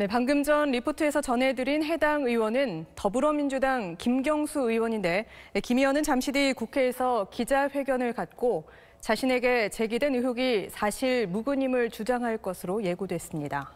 네, 방금 전 리포트에서 전해드린 해당 의원은 더불어민주당 김경수 의원인데 네, 김 의원은 잠시 뒤 국회에서 기자회견을 갖고 자신에게 제기된 의혹이 사실 무근임을 주장할 것으로 예고됐습니다.